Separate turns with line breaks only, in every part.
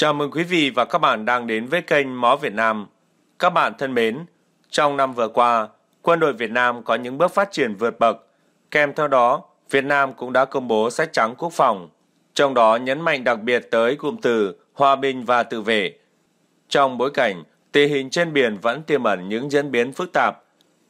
Chào mừng quý vị và các bạn đang đến với kênh Mó Việt Nam. Các bạn thân mến, trong năm vừa qua, quân đội Việt Nam có những bước phát triển vượt bậc. Kèm theo đó, Việt Nam cũng đã công bố sách trắng quốc phòng, trong đó nhấn mạnh đặc biệt tới cụm từ hòa bình và tự vệ. Trong bối cảnh, tình hình trên biển vẫn tiềm ẩn những diễn biến phức tạp.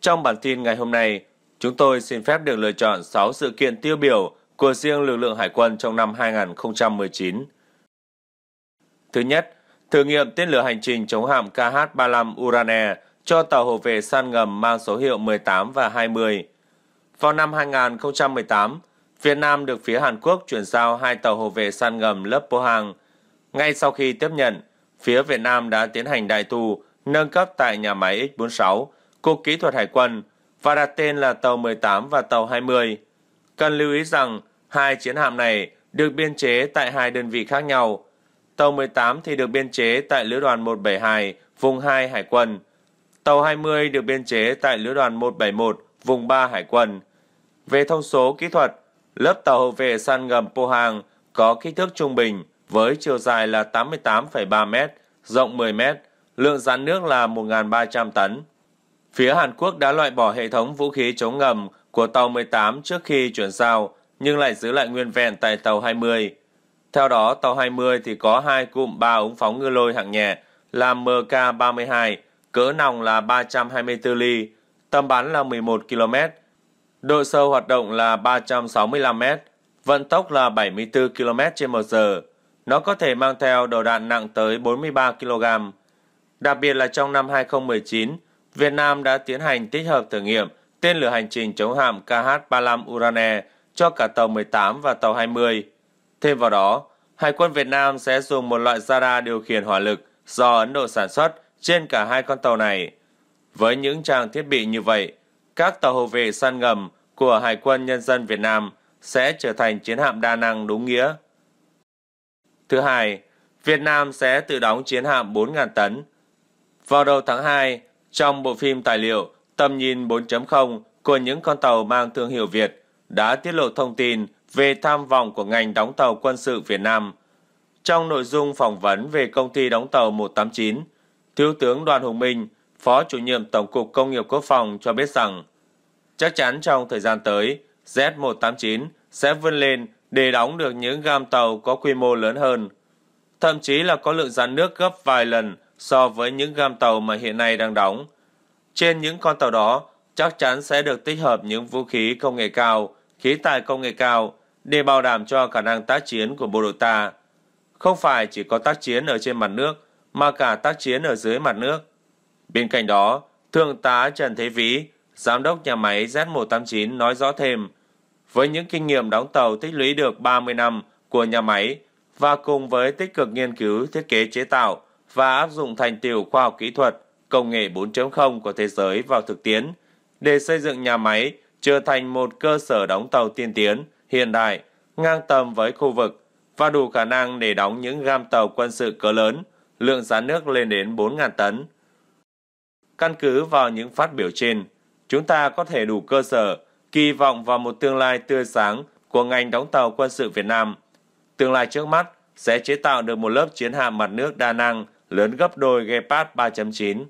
Trong bản tin ngày hôm nay, chúng tôi xin phép được lựa chọn 6 sự kiện tiêu biểu của riêng lực lượng hải quân trong năm 2019. Thứ nhất, thử nghiệm tên lửa hành trình chống hạm KH-35 Urane cho tàu hộ vệ san ngầm mang số hiệu 18 và 20. Vào năm 2018, Việt Nam được phía Hàn Quốc chuyển giao hai tàu hộ vệ san ngầm lớp Pohang. Ngay sau khi tiếp nhận, phía Việt Nam đã tiến hành đại tu nâng cấp tại nhà máy X-46, Cục Kỹ thuật Hải quân và đặt tên là tàu 18 và tàu 20. Cần lưu ý rằng hai chiến hạm này được biên chế tại hai đơn vị khác nhau – Tàu 18 thì được biên chế tại Lữ đoàn 172, vùng 2 Hải quân. Tàu 20 được biên chế tại Lữ đoàn 171, vùng 3 Hải quân. Về thông số kỹ thuật, lớp tàu hậu vệ săn ngầm Po Hàng có kích thước trung bình với chiều dài là 88,3 m, rộng 10 m, lượng rắn nước là 1.300 tấn. Phía Hàn Quốc đã loại bỏ hệ thống vũ khí chống ngầm của tàu 18 trước khi chuyển giao, nhưng lại giữ lại nguyên vẹn tại tàu 20. Theo đó, tàu 20 thì có hai cụm 3 ống phóng ngư lôi hạng nhẹ là MK32, cỡ nòng là 324 ly, tầm bắn là 11 km, độ sâu hoạt động là 365 m, vận tốc là 74 km trên một giờ. Nó có thể mang theo đầu đạn nặng tới 43 kg. Đặc biệt là trong năm 2019, Việt Nam đã tiến hành tích hợp thử nghiệm tên lửa hành trình chống hạm KH-35 Urane cho cả tàu 18 và tàu 20. Thêm vào đó, Hải quân Việt Nam sẽ dùng một loại radar điều khiển hỏa lực do Ấn Độ sản xuất trên cả hai con tàu này. Với những trang thiết bị như vậy, các tàu hộ vệ săn ngầm của Hải quân Nhân dân Việt Nam sẽ trở thành chiến hạm đa năng đúng nghĩa. Thứ hai, Việt Nam sẽ tự đóng chiến hạm 4.000 tấn. Vào đầu tháng 2, trong bộ phim tài liệu Tầm nhìn 4.0 của những con tàu mang thương hiệu Việt đã tiết lộ thông tin về tham vọng của ngành đóng tàu quân sự Việt Nam. Trong nội dung phỏng vấn về công ty đóng tàu 189, Thiếu tướng Đoàn Hùng Minh, Phó chủ nhiệm Tổng cục Công nghiệp Quốc phòng cho biết rằng, chắc chắn trong thời gian tới, Z189 sẽ vươn lên để đóng được những gam tàu có quy mô lớn hơn, thậm chí là có lượng giãn nước gấp vài lần so với những gam tàu mà hiện nay đang đóng. Trên những con tàu đó, chắc chắn sẽ được tích hợp những vũ khí công nghệ cao, khí tài công nghệ cao, để bảo đảm cho khả năng tác chiến của bộ đội ta. Không phải chỉ có tác chiến ở trên mặt nước, mà cả tác chiến ở dưới mặt nước. Bên cạnh đó, Thượng tá Trần Thế Vĩ, Giám đốc nhà máy Z189 nói rõ thêm, với những kinh nghiệm đóng tàu tích lũy được 30 năm của nhà máy và cùng với tích cực nghiên cứu thiết kế chế tạo và áp dụng thành tiệu khoa học kỹ thuật, công nghệ 4.0 của thế giới vào thực tiễn để xây dựng nhà máy trở thành một cơ sở đóng tàu tiên tiến, hiện đại, ngang tầm với khu vực và đủ khả năng để đóng những gam tàu quân sự cỡ lớn, lượng giá nước lên đến 4.000 tấn. Căn cứ vào những phát biểu trên, chúng ta có thể đủ cơ sở kỳ vọng vào một tương lai tươi sáng của ngành đóng tàu quân sự Việt Nam. Tương lai trước mắt sẽ chế tạo được một lớp chiến hạm mặt nước đa năng lớn gấp đôi Gepard 3.9.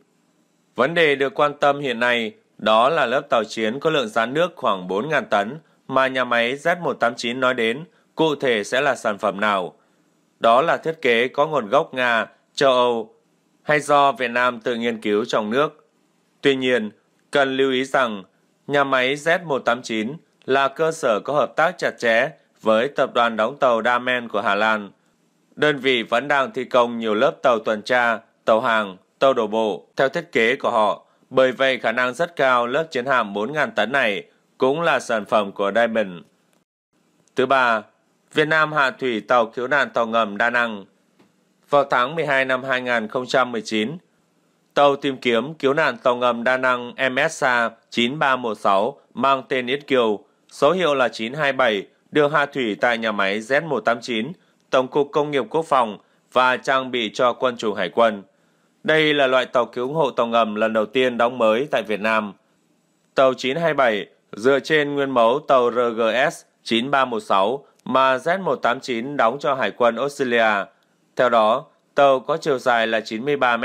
Vấn đề được quan tâm hiện nay đó là lớp tàu chiến có lượng giá nước khoảng 4.000 tấn mà nhà máy Z189 nói đến cụ thể sẽ là sản phẩm nào. Đó là thiết kế có nguồn gốc Nga, châu Âu hay do Việt Nam tự nghiên cứu trong nước. Tuy nhiên, cần lưu ý rằng nhà máy Z189 là cơ sở có hợp tác chặt chẽ với tập đoàn đóng tàu Damen của Hà Lan. Đơn vị vẫn đang thi công nhiều lớp tàu tuần tra, tàu hàng, tàu đổ bộ theo thiết kế của họ. Bởi vậy khả năng rất cao lớp chiến hạm 4.000 tấn này cũng là sản phẩm của Diamond. Thứ ba, Việt Nam hạ thủy tàu cứu nạn tàu ngầm đa năng. Vào tháng 12 năm 2019, tàu tìm kiếm cứu nạn tàu ngầm đa năng MSA 9316 mang tên Yết Kiều, số hiệu là 927, được hạ thủy tại nhà máy Z189, Tổng cục Công nghiệp Quốc phòng và trang bị cho quân chủng hải quân. Đây là loại tàu cứu hộ tàu ngầm lần đầu tiên đóng mới tại Việt Nam. Tàu 927 Dựa trên nguyên mẫu tàu RGS 9316 mà Z189 đóng cho Hải quân Australia. Theo đó, tàu có chiều dài là 93 m,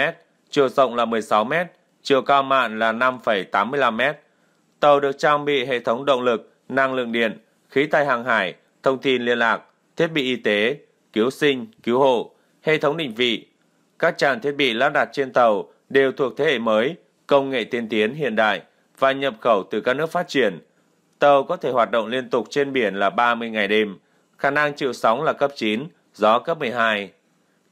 chiều rộng là 16 m, chiều cao mạn là 5,85 m. Tàu được trang bị hệ thống động lực, năng lượng điện, khí tài hàng hải, thông tin liên lạc, thiết bị y tế, cứu sinh, cứu hộ, hệ thống định vị. Các trang thiết bị lắp đặt trên tàu đều thuộc thế hệ mới, công nghệ tiên tiến hiện đại – và nhập khẩu từ các nước phát triển. Tàu có thể hoạt động liên tục trên biển là 30 ngày đêm, khả năng chịu sóng là cấp 9, gió cấp 12.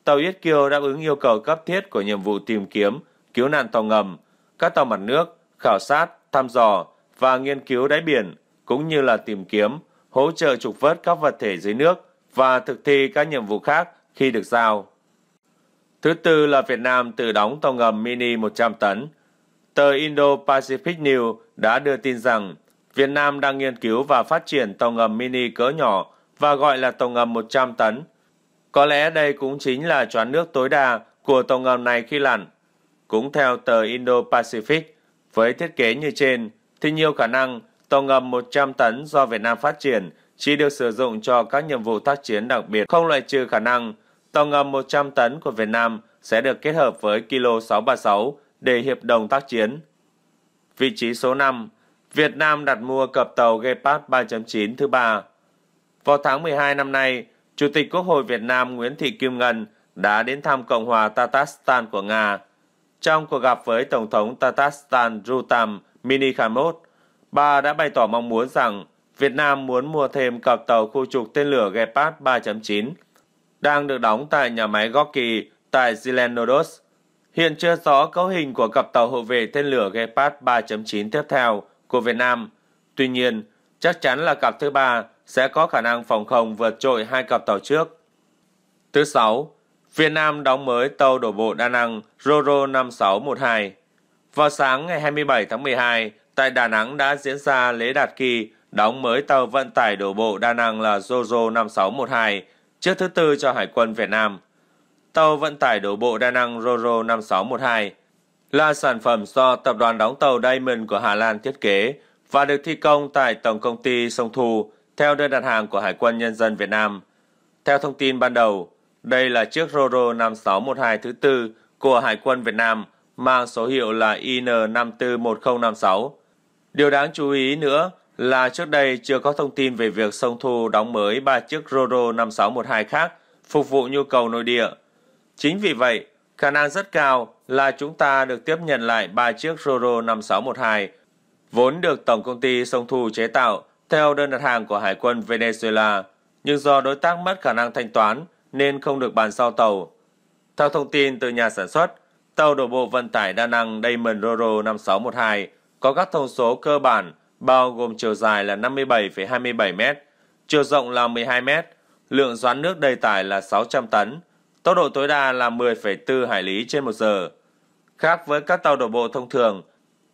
Tàu Yết Kiêu đáp ứng yêu cầu cấp thiết của nhiệm vụ tìm kiếm, cứu nạn tàu ngầm, các tàu mặt nước, khảo sát, thăm dò và nghiên cứu đáy biển, cũng như là tìm kiếm, hỗ trợ trục vớt các vật thể dưới nước và thực thi các nhiệm vụ khác khi được giao. Thứ tư là Việt Nam tự đóng tàu ngầm mini 100 tấn, tờ Indo-Pacific News đã đưa tin rằng Việt Nam đang nghiên cứu và phát triển tàu ngầm mini cỡ nhỏ và gọi là tàu ngầm 100 tấn. Có lẽ đây cũng chính là choán nước tối đa của tàu ngầm này khi lặn. Cũng theo tờ Indo-Pacific, với thiết kế như trên, thì nhiều khả năng tàu ngầm 100 tấn do Việt Nam phát triển chỉ được sử dụng cho các nhiệm vụ tác chiến đặc biệt, không loại trừ khả năng tàu ngầm 100 tấn của Việt Nam sẽ được kết hợp với Kilo 636 để hiệp đồng tác chiến. Vị trí số 5, Việt Nam đặt mua cập tàu Gepard 3.9 thứ ba. Vào tháng 12 năm nay, Chủ tịch Quốc hội Việt Nam Nguyễn Thị Kim Ngân đã đến thăm Cộng hòa Tatarstan của Nga. Trong cuộc gặp với Tổng thống Tatarstan Rutam Minikhamot, bà đã bày tỏ mong muốn rằng Việt Nam muốn mua thêm cặp tàu khu trục tên lửa Gepard 3.9 đang được đóng tại nhà máy Gorky tại Zelenodos Hiện chưa rõ cấu hình của cặp tàu hộ vệ tên lửa Gepard 3.9 tiếp theo của Việt Nam. Tuy nhiên, chắc chắn là cặp thứ ba sẽ có khả năng phòng không vượt trội hai cặp tàu trước. Thứ sáu, Việt Nam đóng mới tàu đổ bộ đa năng Roro 5612. Vào sáng ngày 27 tháng 12, tại Đà Nẵng đã diễn ra lễ đạt kỳ đóng mới tàu vận tải đổ bộ đa năng là Roro 5612, chiếc thứ tư cho Hải quân Việt Nam tàu vận tải đổ bộ đa năng Roro 5612 là sản phẩm do tập đoàn đóng tàu Diamond của Hà Lan thiết kế và được thi công tại Tổng Công ty Sông Thu theo đơn đặt hàng của Hải quân Nhân dân Việt Nam. Theo thông tin ban đầu, đây là chiếc Roro 5612 thứ tư của Hải quân Việt Nam mang số hiệu là IN541056. Điều đáng chú ý nữa là trước đây chưa có thông tin về việc Sông Thu đóng mới ba chiếc Roro 5612 khác phục vụ nhu cầu nội địa Chính vì vậy, khả năng rất cao là chúng ta được tiếp nhận lại ba chiếc Roro 5612, vốn được Tổng Công ty Sông Thu chế tạo theo đơn đặt hàng của Hải quân Venezuela, nhưng do đối tác mất khả năng thanh toán nên không được bàn giao tàu. Theo thông tin từ nhà sản xuất, tàu đổ bộ vận tải đa năng Diamond Roro 5612 có các thông số cơ bản bao gồm chiều dài là 57,27 m, chiều rộng là 12 m, lượng doán nước đầy tải là 600 tấn, Tốc độ tối đa là 10,4 hải lý trên một giờ. Khác với các tàu đổ bộ thông thường,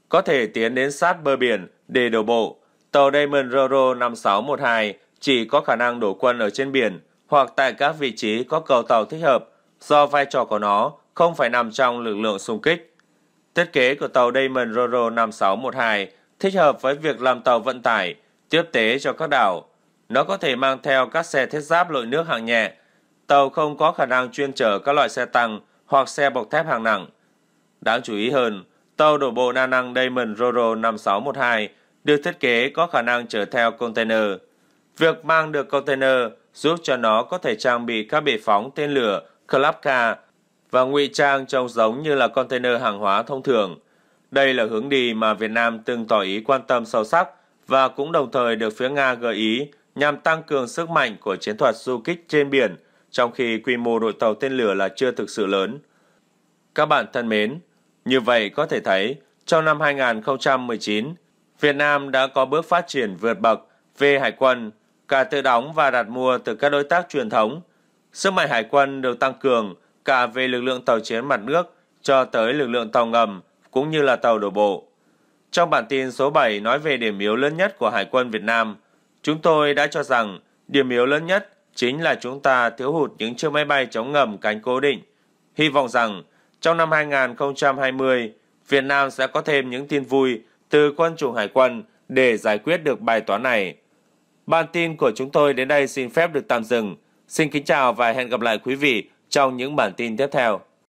có thể tiến đến sát bờ biển để đổ bộ. Tàu Diamond Roro 5612 chỉ có khả năng đổ quân ở trên biển hoặc tại các vị trí có cầu tàu thích hợp do vai trò của nó không phải nằm trong lực lượng xung kích. Thiết kế của tàu Diamond Roro 5612 thích hợp với việc làm tàu vận tải, tiếp tế cho các đảo. Nó có thể mang theo các xe thiết giáp lội nước hạng nhẹ tàu không có khả năng chuyên chở các loại xe tăng hoặc xe bọc thép hàng nặng. Đáng chú ý hơn, tàu đổ bộ đa năng Diamond Roro 5612 được thiết kế có khả năng chở theo container. Việc mang được container giúp cho nó có thể trang bị các bệ phóng tên lửa Klapka và ngụy trang trông giống như là container hàng hóa thông thường. Đây là hướng đi mà Việt Nam từng tỏ ý quan tâm sâu sắc và cũng đồng thời được phía Nga gợi ý nhằm tăng cường sức mạnh của chiến thuật du kích trên biển – trong khi quy mô đội tàu tên lửa là chưa thực sự lớn. Các bạn thân mến, như vậy có thể thấy, trong năm 2019, Việt Nam đã có bước phát triển vượt bậc về hải quân, cả tự đóng và đặt mua từ các đối tác truyền thống. Sức mạnh hải quân được tăng cường cả về lực lượng tàu chiến mặt nước cho tới lực lượng tàu ngầm cũng như là tàu đổ bộ. Trong bản tin số 7 nói về điểm yếu lớn nhất của Hải quân Việt Nam, chúng tôi đã cho rằng điểm yếu lớn nhất chính là chúng ta thiếu hụt những chiếc máy bay chống ngầm cánh cố định. Hy vọng rằng trong năm 2020, Việt Nam sẽ có thêm những tin vui từ quân chủng hải quân để giải quyết được bài toán này. Bản tin của chúng tôi đến đây xin phép được tạm dừng. Xin kính chào và hẹn gặp lại quý vị trong những bản tin tiếp theo.